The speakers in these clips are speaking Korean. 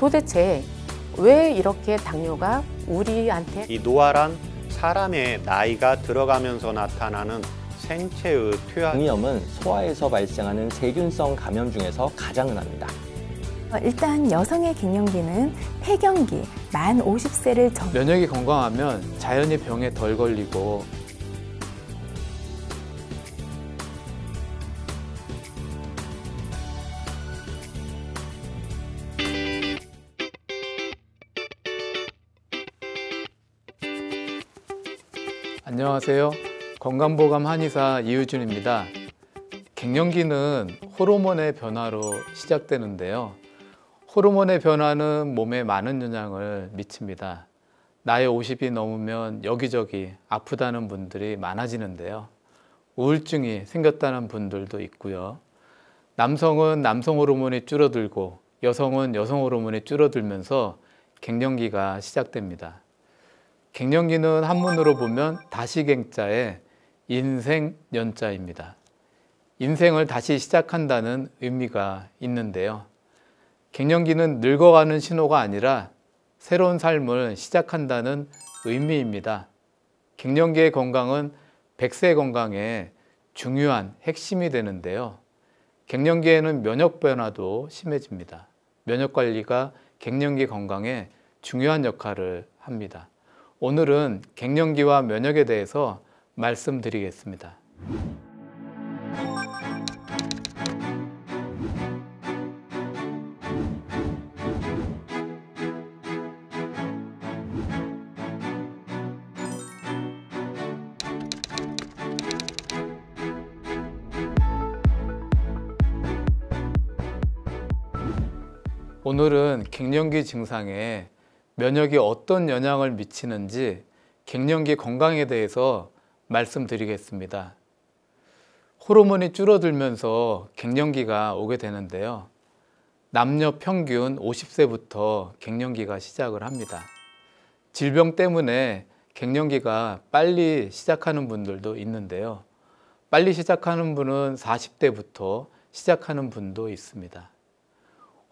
도대체 왜 이렇게 당뇨가 우리한테 이 노화란 사람의 나이가 들어가면서 나타나는 생체의 퇴화 당염은 소화에서 발생하는 세균성 감염 중에서 가장 흔합니다. 어, 일단 여성의 갱년기는 폐경기 만 50세를 전... 면역이 건강하면 자연히 병에 덜 걸리고 안녕하세요. 건강보감 한의사 이유준입니다. 갱년기는 호르몬의 변화로 시작되는데요. 호르몬의 변화는 몸에 많은 영향을 미칩니다. 나이 50이 넘으면 여기저기 아프다는 분들이 많아지는데요. 우울증이 생겼다는 분들도 있고요. 남성은 남성 호르몬이 줄어들고 여성은 여성 호르몬이 줄어들면서 갱년기가 시작됩니다. 갱년기는 한문으로 보면 다시갱자의 인생연자입니다. 인생을 다시 시작한다는 의미가 있는데요. 갱년기는 늙어가는 신호가 아니라 새로운 삶을 시작한다는 의미입니다. 갱년기의 건강은 100세 건강에 중요한 핵심이 되는데요. 갱년기에는 면역 변화도 심해집니다. 면역 관리가 갱년기 건강에 중요한 역할을 합니다. 오늘은 갱년기와 면역에 대해서 말씀드리겠습니다. 오늘은 갱년기 증상에 면역이 어떤 영향을 미치는지 갱년기 건강에 대해서 말씀드리겠습니다. 호르몬이 줄어들면서 갱년기가 오게 되는데요. 남녀 평균 50세부터 갱년기가 시작을 합니다. 질병 때문에 갱년기가 빨리 시작하는 분들도 있는데요. 빨리 시작하는 분은 40대부터 시작하는 분도 있습니다.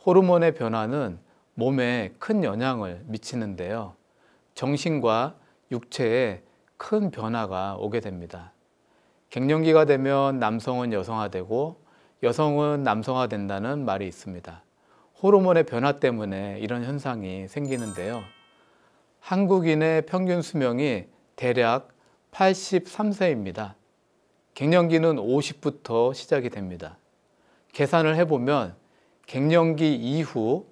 호르몬의 변화는 몸에 큰 영향을 미치는데요. 정신과 육체에 큰 변화가 오게 됩니다. 갱년기가 되면 남성은 여성화되고 여성은 남성화된다는 말이 있습니다. 호르몬의 변화 때문에 이런 현상이 생기는데요. 한국인의 평균 수명이 대략 83세입니다. 갱년기는 50부터 시작이 됩니다. 계산을 해보면 갱년기 이후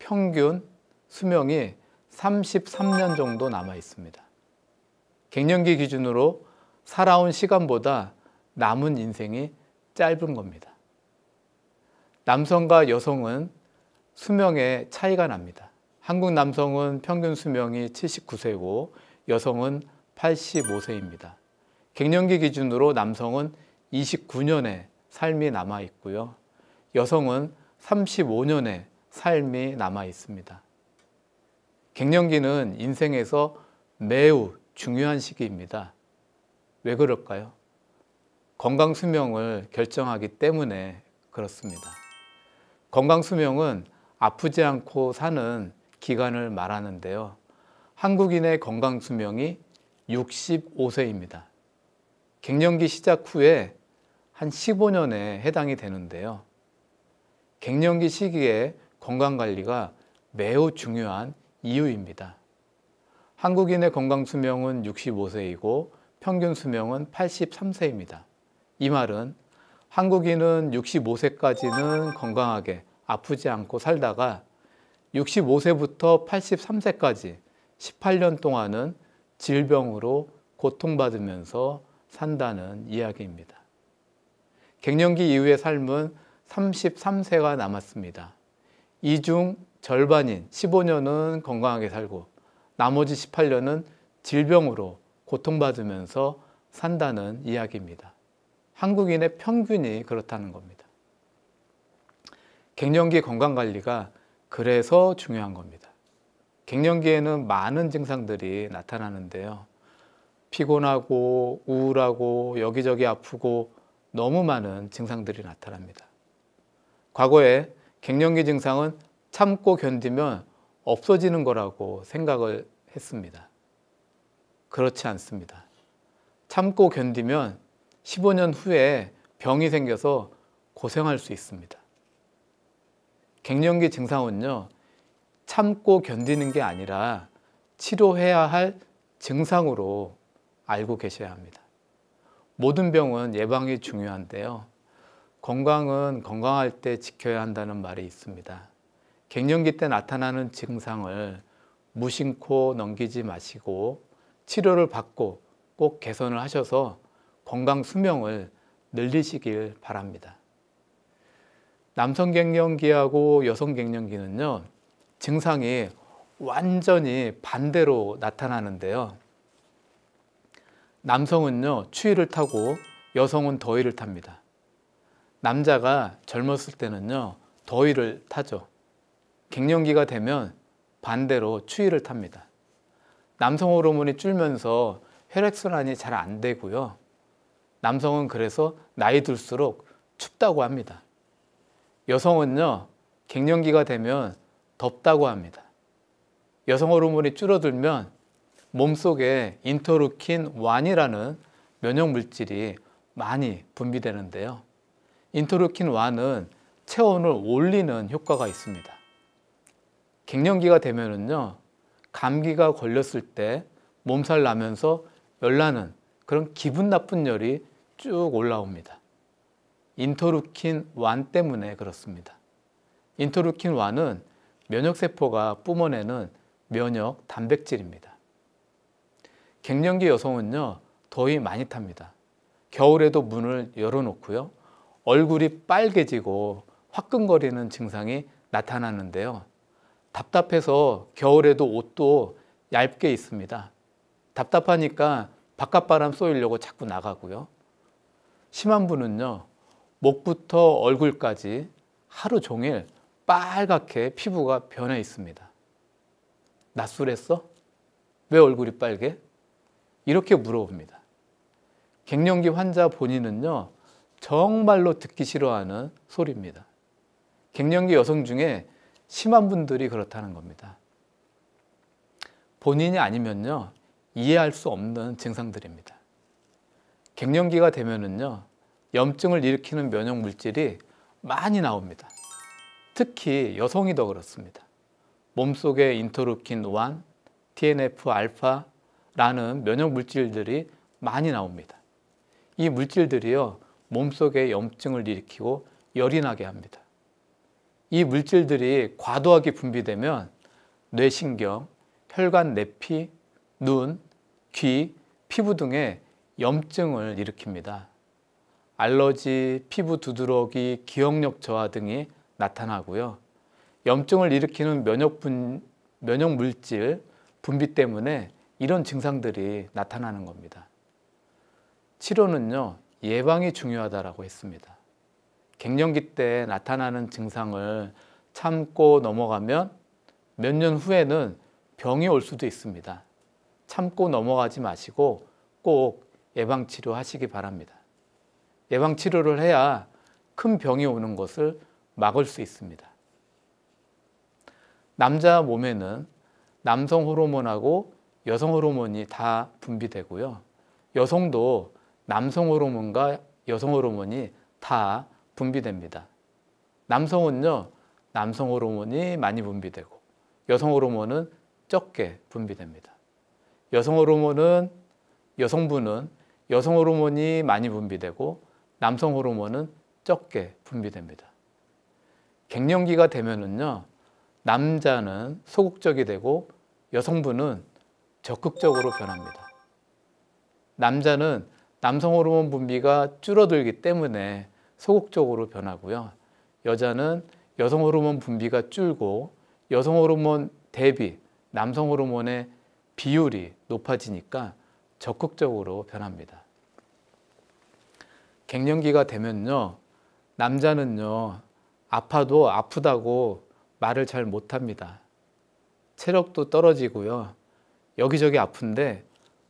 평균 수명이 33년 정도 남아 있습니다. 갱년기 기준으로 살아온 시간보다 남은 인생이 짧은 겁니다. 남성과 여성은 수명의 차이가 납니다. 한국 남성은 평균 수명이 79세고 여성은 85세입니다. 갱년기 기준으로 남성은 29년의 삶이 남아 있고요. 여성은 35년의 삶이 남아 있습니다. 갱년기는 인생에서 매우 중요한 시기입니다. 왜 그럴까요? 건강 수명을 결정하기 때문에 그렇습니다. 건강 수명은 아프지 않고 사는 기간을 말하는데요. 한국인의 건강 수명이 65세입니다. 갱년기 시작 후에 한 15년에 해당이 되는데요. 갱년기 시기에 건강관리가 매우 중요한 이유입니다. 한국인의 건강 수명은 65세이고 평균 수명은 83세입니다. 이 말은 한국인은 65세까지는 건강하게 아프지 않고 살다가 65세부터 83세까지 18년 동안은 질병으로 고통받으면서 산다는 이야기입니다. 갱년기 이후의 삶은 33세가 남았습니다. 이중 절반인 15년은 건강하게 살고 나머지 18년은 질병으로 고통받으면서 산다는 이야기입니다. 한국인의 평균이 그렇다는 겁니다. 갱년기 건강관리가 그래서 중요한 겁니다. 갱년기에는 많은 증상들이 나타나는데요. 피곤하고 우울하고 여기저기 아프고 너무 많은 증상들이 나타납니다. 과거에 갱년기 증상은 참고 견디면 없어지는 거라고 생각을 했습니다. 그렇지 않습니다. 참고 견디면 15년 후에 병이 생겨서 고생할 수 있습니다. 갱년기 증상은요, 참고 견디는 게 아니라 치료해야 할 증상으로 알고 계셔야 합니다. 모든 병은 예방이 중요한데요. 건강은 건강할 때 지켜야 한다는 말이 있습니다. 갱년기 때 나타나는 증상을 무심코 넘기지 마시고 치료를 받고 꼭 개선을 하셔서 건강 수명을 늘리시길 바랍니다. 남성 갱년기하고 여성 갱년기는요, 증상이 완전히 반대로 나타나는데요. 남성은요, 추위를 타고 여성은 더위를 탑니다. 남자가 젊었을 때는요 더위를 타죠 갱년기가 되면 반대로 추위를 탑니다 남성 호르몬이 줄면서 혈액순환이 잘 안 되고요 남성은 그래서 나이 들수록 춥다고 합니다 여성은요 갱년기가 되면 덥다고 합니다 여성 호르몬이 줄어들면 몸속에 인터루킨 1이라는 면역 물질이 많이 분비되는데요 인터루킨 1은 체온을 올리는 효과가 있습니다. 갱년기가 되면은요, 감기가 걸렸을 때 몸살 나면서 열나는 그런 기분 나쁜 열이 쭉 올라옵니다. 인터루킨 1 때문에 그렇습니다. 인터루킨 1은 면역세포가 뿜어내는 면역 단백질입니다. 갱년기 여성은요, 더위 많이 탑니다. 겨울에도 문을 열어놓고요. 얼굴이 빨개지고 화끈거리는 증상이 나타나는데요. 답답해서 겨울에도 옷도 얇게 있습니다. 답답하니까 바깥바람 쏘이려고 자꾸 나가고요. 심한 분은요, 목부터 얼굴까지 하루 종일 빨갛게 피부가 변해 있습니다. 낯술했어왜 얼굴이 빨개? 이렇게 물어봅니다. 갱년기 환자 본인은요, 정말로 듣기 싫어하는 소리입니다. 갱년기 여성 중에 심한 분들이 그렇다는 겁니다. 본인이 아니면요, 이해할 수 없는 증상들입니다. 갱년기가 되면은요, 염증을 일으키는 면역 물질이 많이 나옵니다. 특히 여성이 더 그렇습니다. 몸속에 인터루킨 1, TNF 알라는 면역 물질들이 많이 나옵니다. 이 물질들이요, 몸속에 염증을 일으키고 열이 나게 합니다. 이 물질들이 과도하게 분비되면 뇌신경, 혈관 내피, 눈, 귀, 피부 등의 염증을 일으킵니다. 알러지, 피부 두드러기, 기억력 저하 등이 나타나고요. 염증을 일으키는 면역 분, 면역 물질 분비 때문에 이런 증상들이 나타나는 겁니다. 치료는요, 예방이 중요하다라고 했습니다. 갱년기 때 나타나는 증상을 참고 넘어가면 몇 년 후에는 병이 올 수도 있습니다. 참고 넘어가지 마시고 꼭 예방치료 하시기 바랍니다. 예방치료를 해야 큰 병이 오는 것을 막을 수 있습니다. 남자 몸에는 남성 호르몬하고 여성 호르몬이 다 분비되고요. 여성도 남성 호르몬과 여성 호르몬이 다 분비됩니다. 남성은요, 남성 호르몬이 많이 분비되고 여성 호르몬은 적게 분비됩니다. 여성 호르몬은 여성분은 여성 호르몬이 많이 분비되고 남성 호르몬은 적게 분비됩니다. 갱년기가 되면은요. 남자는 소극적이 되고 여성분은 적극적으로 변합니다. 남자는 남성 호르몬 분비가 줄어들기 때문에 소극적으로 변하고요. 여자는 여성 호르몬 분비가 줄고 여성 호르몬 대비 남성 호르몬의 비율이 높아지니까 적극적으로 변합니다. 갱년기가 되면요. 남자는요. 아파도 아프다고 말을 잘 못합니다. 체력도 떨어지고요. 여기저기 아픈데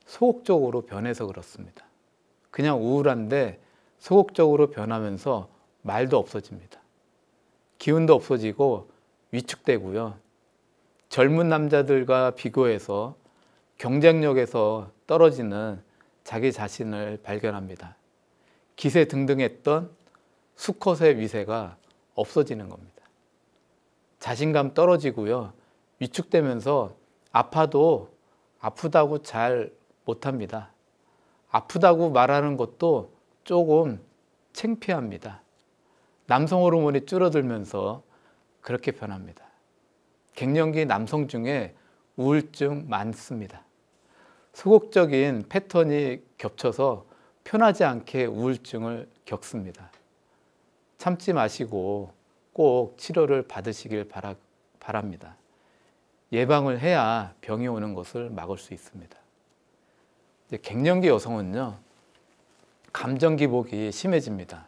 소극적으로 변해서 그렇습니다. 그냥 우울한데 소극적으로 변하면서 말도 없어집니다. 기운도 없어지고 위축되고요. 젊은 남자들과 비교해서 경쟁력에서 떨어지는 자기 자신을 발견합니다. 기세 등등했던 수컷의 위세가 없어지는 겁니다. 자신감 떨어지고요. 위축되면서 아파도 아프다고 잘 못합니다. 아프다고 말하는 것도 조금 창피합니다. 남성 호르몬이 줄어들면서 그렇게 변합니다. 갱년기 남성 중에 우울증 많습니다. 소극적인 패턴이 겹쳐서 편하지 않게 우울증을 겪습니다. 참지 마시고 꼭 치료를 받으시길 바라, 바랍니다. 예방을 해야 병이 오는 것을 막을 수 있습니다. 갱년기 여성은요, 감정 기복이 심해집니다.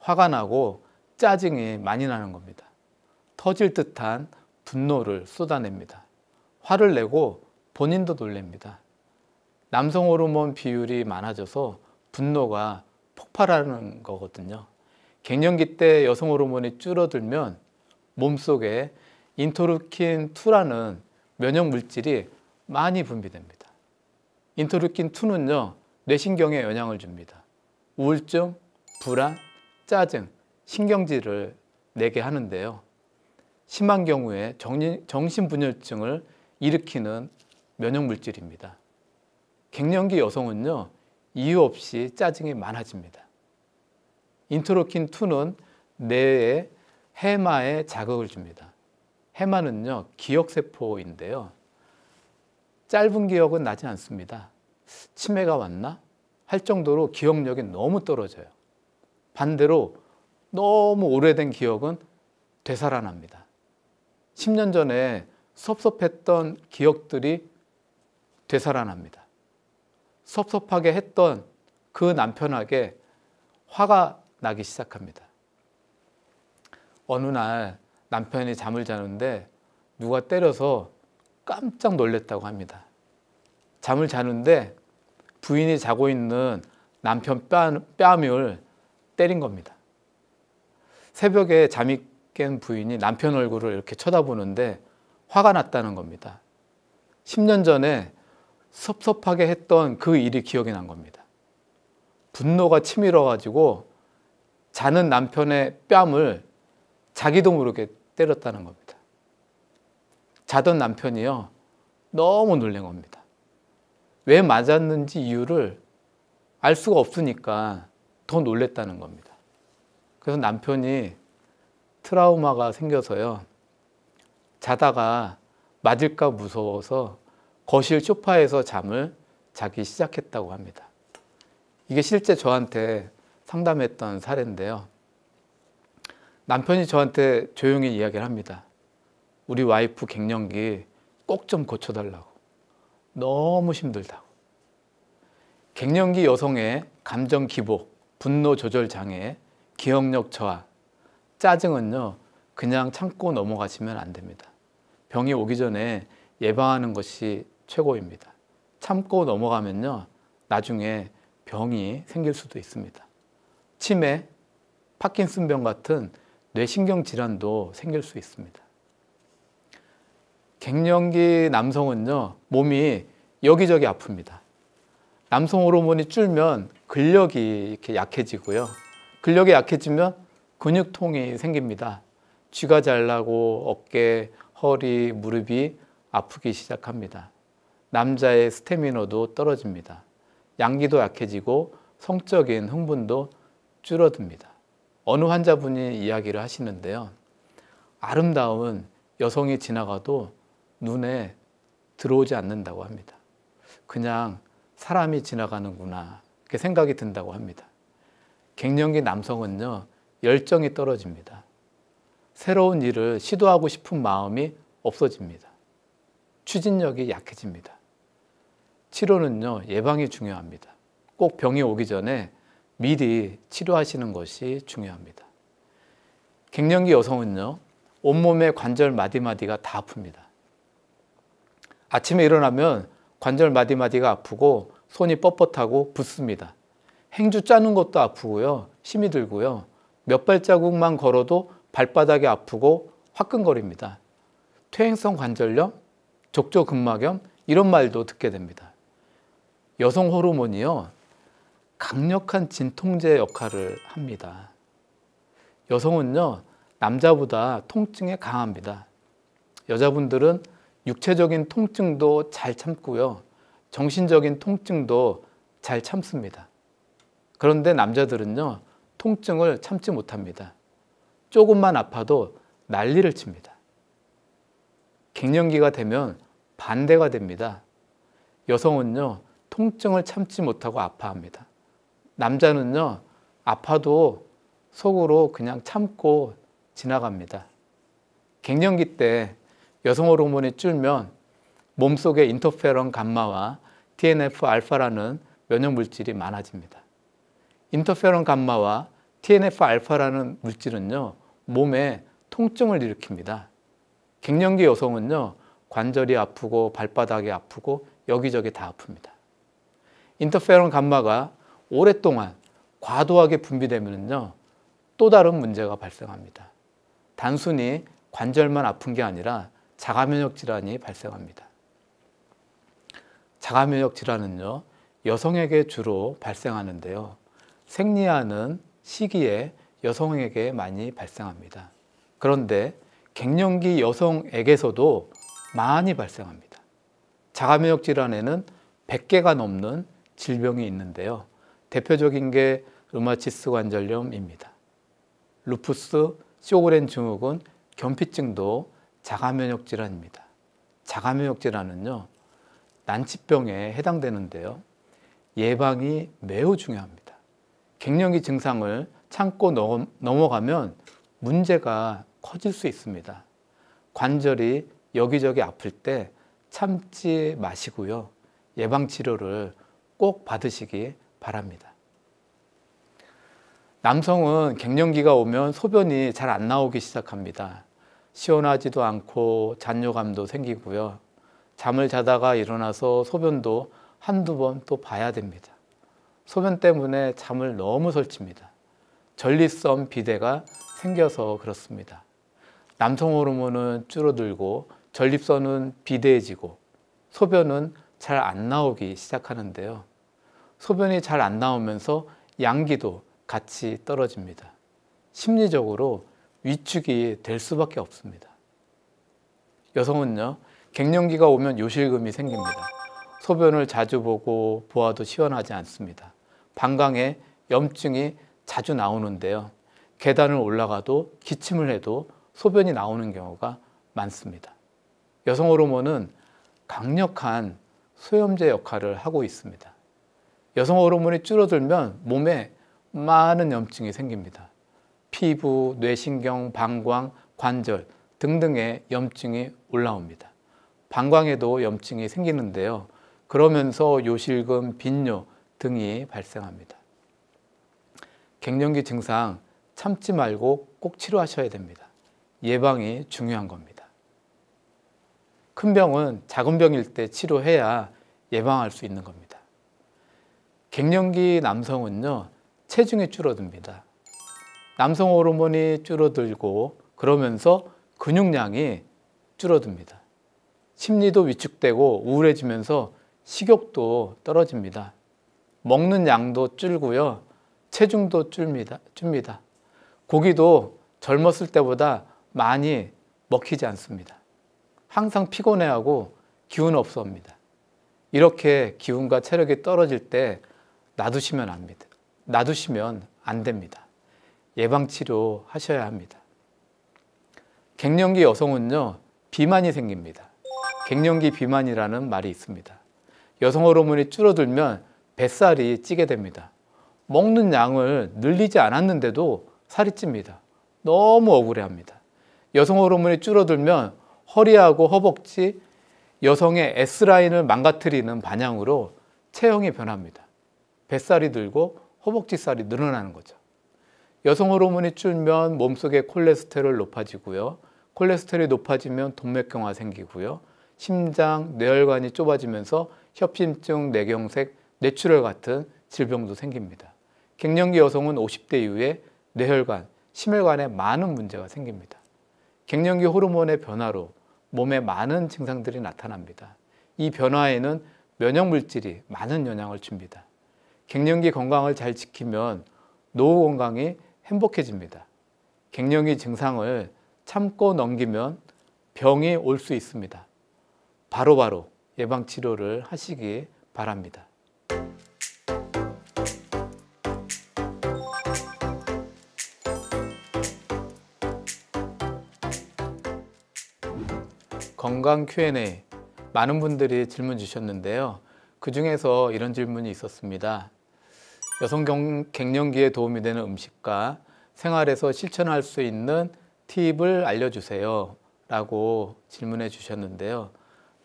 화가 나고 짜증이 많이 나는 겁니다. 터질 듯한 분노를 쏟아냅니다. 화를 내고 본인도 놀랍니다. 남성 호르몬 비율이 많아져서 분노가 폭발하는 거거든요. 갱년기 때 여성 호르몬이 줄어들면 몸속에 인토르킨2라는 면역 물질이 많이 분비됩니다. 인터루킨2는요, 뇌신경에 영향을 줍니다. 우울증, 불안, 짜증, 신경질을 내게 하는데요. 심한 경우에 정신분열증을 일으키는 면역물질입니다. 갱년기 여성은요, 이유 없이 짜증이 많아집니다. 인터로킨2는 뇌에 해마에 자극을 줍니다. 해마는요, 기억세포인데요. 짧은 기억은 나지 않습니다. 치매가 왔나? 할 정도로 기억력이 너무 떨어져요. 반대로 너무 오래된 기억은 되살아납니다. 10년 전에 섭섭했던 기억들이 되살아납니다. 섭섭하게 했던 그 남편에게 화가 나기 시작합니다. 어느 날 남편이 잠을 자는데 누가 때려서 깜짝 놀랬다고 합니다. 잠을 자는데 부인이 자고 있는 남편 뺨을 때린 겁니다. 새벽에 잠이 깬 부인이 남편 얼굴을 이렇게 쳐다보는데 화가 났다는 겁니다. 10년 전에 섭섭하게 했던 그 일이 기억이 난 겁니다. 분노가 치밀어 가지고 자는 남편의 뺨을 자기도 모르게 때렸다는 겁니다. 자던 남편이요. 너무 놀란 겁니다. 왜 맞았는지 이유를 알 수가 없으니까 더 놀랬다는 겁니다. 그래서 남편이 트라우마가 생겨서요. 자다가 맞을까 무서워서 거실 소파에서 잠을 자기 시작했다고 합니다. 이게 실제 저한테 상담했던 사례인데요. 남편이 저한테 조용히 이야기를 합니다. 우리 와이프 갱년기 꼭 좀 고쳐달라고. 너무 힘들다고. 갱년기 여성의 감정 기복, 분노 조절 장애, 기억력 저하, 짜증은요, 그냥 참고 넘어가시면 안 됩니다. 병이 오기 전에 예방하는 것이 최고입니다. 참고 넘어가면요, 나중에 병이 생길 수도 있습니다. 치매, 파킨슨병 같은 뇌신경 질환도 생길 수 있습니다. 갱년기 남성은요, 몸이 여기저기 아픕니다. 남성 호르몬이 줄면 근력이 이렇게 약해지고요. 근력이 약해지면 근육통이 생깁니다. 쥐가 잘나고 어깨, 허리, 무릎이 아프기 시작합니다. 남자의 스태미너도 떨어집니다. 양기도 약해지고 성적인 흥분도 줄어듭니다. 어느 환자분이 이야기를 하시는데요. 아름다운 여성이 지나가도 눈에 들어오지 않는다고 합니다. 그냥 사람이 지나가는구나 이 생각이 든다고 합니다. 갱년기 남성은요 열정이 떨어집니다. 새로운 일을 시도하고 싶은 마음이 없어집니다. 추진력이 약해집니다. 치료는요 예방이 중요합니다. 꼭 병이 오기 전에 미리 치료하시는 것이 중요합니다. 갱년기 여성은요 온몸의 관절 마디마디가 다 아픕니다. 아침에 일어나면 관절 마디마디가 아프고 손이 뻣뻣하고 붓습니다. 행주 짜는 것도 아프고요. 힘이 들고요. 몇 발자국만 걸어도 발바닥이 아프고 화끈거립니다. 퇴행성 관절염, 족저근막염 이런 말도 듣게 됩니다. 여성 호르몬이요. 강력한 진통제 역할을 합니다. 여성은요. 남자보다 통증에 강합니다. 여자분들은 육체적인 통증도 잘 참고요. 정신적인 통증도 잘 참습니다. 그런데 남자들은요, 통증을 참지 못합니다. 조금만 아파도 난리를 칩니다. 갱년기가 되면 반대가 됩니다. 여성은요, 통증을 참지 못하고 아파합니다. 남자는요, 아파도 속으로 그냥 참고 지나갑니다. 갱년기 때 여성 호르몬이 줄면 몸속의 인터페론 감마와 TNF 알파라는 면역 물질이 많아집니다. 인터페론 감마와 TNF 알파라는 물질은요. 몸에 통증을 일으킵니다. 갱년기 여성은요. 관절이 아프고 발바닥이 아프고 여기저기 다 아픕니다. 인터페론 감마가 오랫동안 과도하게 분비되면요. 또 다른 문제가 발생합니다. 단순히 관절만 아픈 게 아니라 자가면역 질환이 발생합니다. 자가면역 질환은요, 여성에게 주로 발생하는데요. 생리하는 시기에 여성에게 많이 발생합니다. 그런데 갱년기 여성에게서도 많이 발생합니다. 자가면역 질환에는 100개가 넘는 질병이 있는데요. 대표적인 게르마치스 관절염입니다. 루푸스, 쇼그렌 증후군, 견피증도 자가면역 질환입니다. 자가면역 질환은요, 난치병에 해당되는데요. 예방이 매우 중요합니다. 갱년기 증상을 참고 넘어가면 문제가 커질 수 있습니다. 관절이 여기저기 아플 때 참지 마시고요. 예방치료를 꼭 받으시기 바랍니다. 남성은 갱년기가 오면 소변이 잘 안 나오기 시작합니다. 시원하지도 않고 잔뇨감도 생기고요. 잠을 자다가 일어나서 소변도 한두 번 또 봐야 됩니다. 소변 때문에 잠을 너무 설칩니다. 전립선 비대가 생겨서 그렇습니다. 남성 호르몬은 줄어들고 전립선은 비대해지고 소변은 잘 안 나오기 시작하는데요. 소변이 잘 안 나오면서 양기도 같이 떨어집니다. 심리적으로 위축이 될 수밖에 없습니다. 여성은요, 갱년기가 오면 요실금이 생깁니다. 소변을 자주 보고 보아도 시원하지 않습니다. 방광에 염증이 자주 나오는데요. 계단을 올라가도 기침을 해도 소변이 나오는 경우가 많습니다. 여성 호르몬은 강력한 소염제 역할을 하고 있습니다. 여성 호르몬이 줄어들면 몸에 많은 염증이 생깁니다. 피부, 뇌신경, 방광, 관절 등등의 염증이 올라옵니다. 방광에도 염증이 생기는데요. 그러면서 요실금, 빈뇨 등이 발생합니다. 갱년기 증상 참지 말고 꼭 치료하셔야 됩니다. 예방이 중요한 겁니다. 큰 병은 작은 병일 때 치료해야 예방할 수 있는 겁니다. 갱년기 남성은요, 체중이 줄어듭니다. 남성 호르몬이 줄어들고 그러면서 근육량이 줄어듭니다. 심리도 위축되고 우울해지면서 식욕도 떨어집니다. 먹는 양도 줄고요. 체중도 줄입니다 줍니다. 고기도 젊었을 때보다 많이 먹히지 않습니다. 항상 피곤해하고 기운 없어합니다. 이렇게 기운과 체력이 떨어질 때 놔두시면 안 됩니다. 놔두시면 안 됩니다. 예방치료 하셔야 합니다. 갱년기 여성은요, 비만이 생깁니다. 갱년기 비만이라는 말이 있습니다. 여성 호르몬이 줄어들면 뱃살이 찌게 됩니다. 먹는 양을 늘리지 않았는데도 살이 찝니다. 너무 억울해합니다. 여성 호르몬이 줄어들면 허리하고 허벅지, 여성의 S라인을 망가뜨리는 방향으로 체형이 변합니다. 뱃살이 늘고 허벅지살이 늘어나는 거죠. 여성 호르몬이 줄면 몸속에 콜레스테롤 높아지고요. 콜레스테롤이 높아지면 동맥경화 생기고요. 심장, 뇌혈관이 좁아지면서 협심증, 뇌경색, 뇌출혈 같은 질병도 생깁니다. 갱년기 여성은 50대 이후에 뇌혈관, 심혈관에 많은 문제가 생깁니다. 갱년기 호르몬의 변화로 몸에 많은 증상들이 나타납니다. 이 변화에는 면역 물질이 많은 영향을 줍니다. 갱년기 건강을 잘 지키면 노후 건강이 행복해집니다. 갱년기 증상을 참고 넘기면 병이 올 수 있습니다. 바로바로 바로 예방 치료를 하시기 바랍니다. 건강 Q&A 많은 분들이 질문 주셨는데요. 그 중에서 이런 질문이 있었습니다. 여성 갱년기에 도움이 되는 음식과 생활에서 실천할 수 있는 팁을 알려주세요 라고 질문해 주셨는데요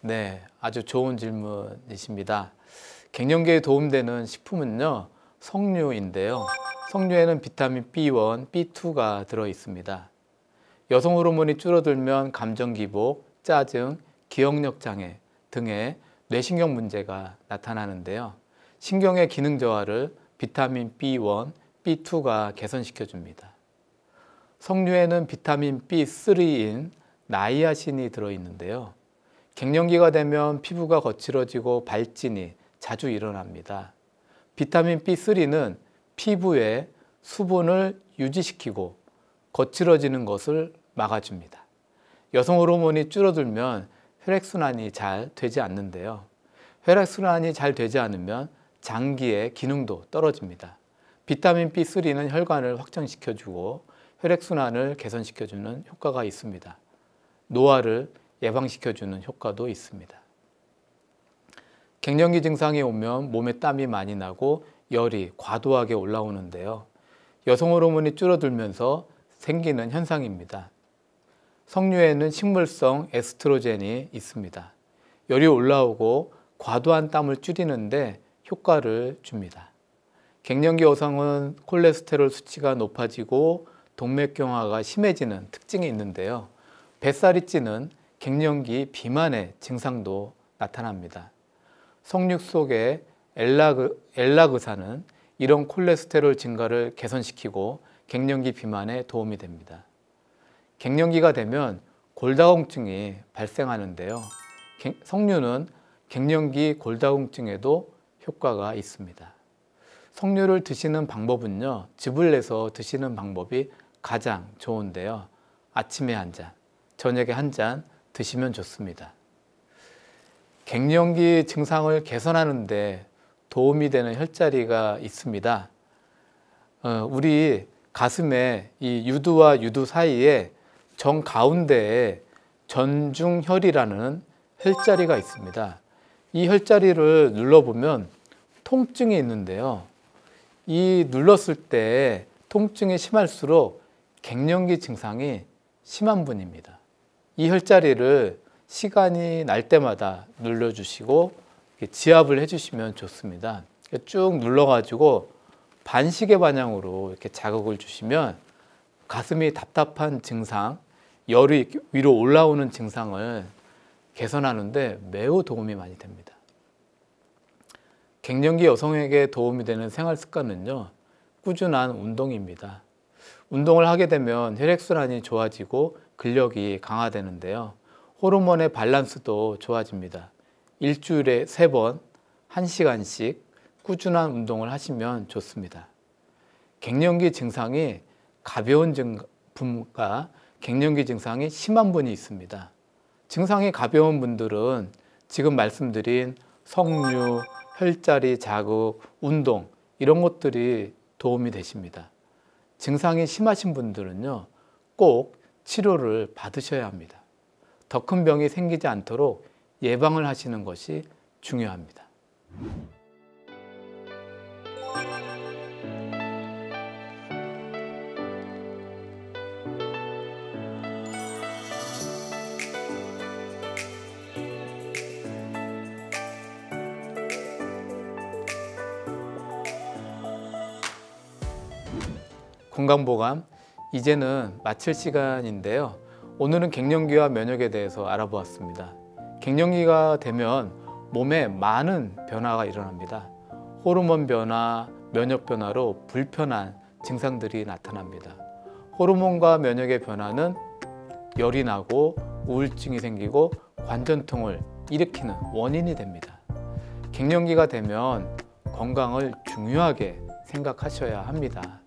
네 아주 좋은 질문이십니다 갱년기에 도움되는 식품은요 석류인데요 석류에는 비타민 B1, B2가 들어 있습니다 여성 호르몬이 줄어들면 감정기복, 짜증, 기억력 장애 등의 뇌신경 문제가 나타나는데요 신경의 기능 저하를 비타민 B1, B2가 개선시켜줍니다. 석류에는 비타민 B3인 나이아신이 들어있는데요. 갱년기가 되면 피부가 거칠어지고 발진이 자주 일어납니다. 비타민 B3는 피부에 수분을 유지시키고 거칠어지는 것을 막아줍니다. 여성 호르몬이 줄어들면 혈액순환이 잘 되지 않는데요. 혈액순환이 잘 되지 않으면 장기의 기능도 떨어집니다. 비타민 B3는 혈관을 확장시켜주고 혈액순환을 개선시켜주는 효과가 있습니다. 노화를 예방시켜주는 효과도 있습니다. 갱년기 증상이 오면 몸에 땀이 많이 나고 열이 과도하게 올라오는데요. 여성 호르몬이 줄어들면서 생기는 현상입니다. 석류에는 식물성 에스트로젠이 있습니다. 열이 올라오고 과도한 땀을 줄이는데 효과를 줍니다. 갱년기 여성은 콜레스테롤 수치가 높아지고 동맥경화가 심해지는 특징이 있는데요. 뱃살이 찌는 갱년기 비만의 증상도 나타납니다. 성육 속의 엘라그, 엘라그사는 이런 콜레스테롤 증가를 개선시키고 갱년기 비만에 도움이 됩니다. 갱년기가 되면 골다공증이 발생하는데요. 성류는 갱년기 골다공증에도 효과가 있습니다. 석류를 드시는 방법은요, 즙을 내서 드시는 방법이 가장 좋은데요. 아침에 한 잔, 저녁에 한잔 드시면 좋습니다. 갱년기 증상을 개선하는데 도움이 되는 혈자리가 있습니다. 어, 우리 가슴에 이 유두와 유두 사이에 정 가운데에 전중혈이라는 혈자리가 있습니다. 이 혈자리를 눌러보면 통증이 있는데요. 이 눌렀을 때 통증이 심할수록 갱년기 증상이 심한 분입니다. 이 혈자리를 시간이 날 때마다 눌러주시고 지압을 해주시면 좋습니다. 쭉 눌러가지고 반시계 반향으로 이렇게 자극을 주시면 가슴이 답답한 증상, 열이 위로 올라오는 증상을 개선하는데 매우 도움이 많이 됩니다. 갱년기 여성에게 도움이 되는 생활 습관은요, 꾸준한 운동입니다. 운동을 하게 되면 혈액순환이 좋아지고 근력이 강화되는데요. 호르몬의 밸런스도 좋아집니다. 일주일에 세번 1시간씩 꾸준한 운동을 하시면 좋습니다. 갱년기 증상이 가벼운 분과 갱년기 증상이 심한 분이 있습니다. 증상이 가벼운 분들은 지금 말씀드린 성류, 혈자리 자극, 운동 이런 것들이 도움이 되십니다. 증상이 심하신 분들은요. 꼭 치료를 받으셔야 합니다. 더 큰 병이 생기지 않도록 예방을 하시는 것이 중요합니다. 건강보감 이제는 마칠 시간인데요. 오늘은 갱년기와 면역에 대해서 알아보았습니다. 갱년기가 되면 몸에 많은 변화가 일어납니다. 호르몬 변화, 면역 변화로 불편한 증상들이 나타납니다. 호르몬과 면역의 변화는 열이 나고 우울증이 생기고 관전통을 일으키는 원인이 됩니다. 갱년기가 되면 건강을 중요하게 생각하셔야 합니다.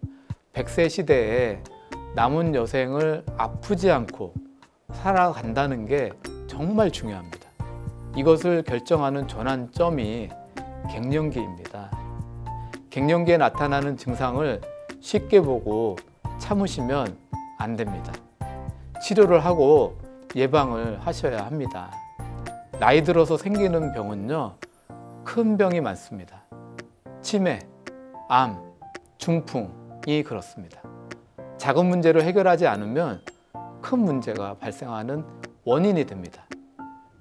백세 시대에 남은 여생을 아프지 않고 살아간다는 게 정말 중요합니다. 이것을 결정하는 전환점이 갱년기입니다. 갱년기에 나타나는 증상을 쉽게 보고 참으시면 안 됩니다. 치료를 하고 예방을 하셔야 합니다. 나이 들어서 생기는 병은요, 큰 병이 많습니다. 치매, 암, 중풍, 이 예, 그렇습니다. 작은 문제를 해결하지 않으면 큰 문제가 발생하는 원인이 됩니다.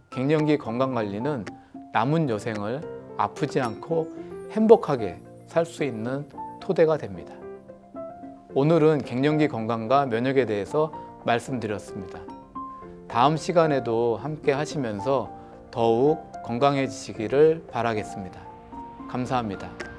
갱년기 건강관리는 남은 여생을 아프지 않고 행복하게 살 수 있는 토대가 됩니다. 오늘은 갱년기 건강과 면역에 대해서 말씀드렸습니다. 다음 시간에도 함께 하시면서 더욱 건강해지시기를 바라겠습니다. 감사합니다.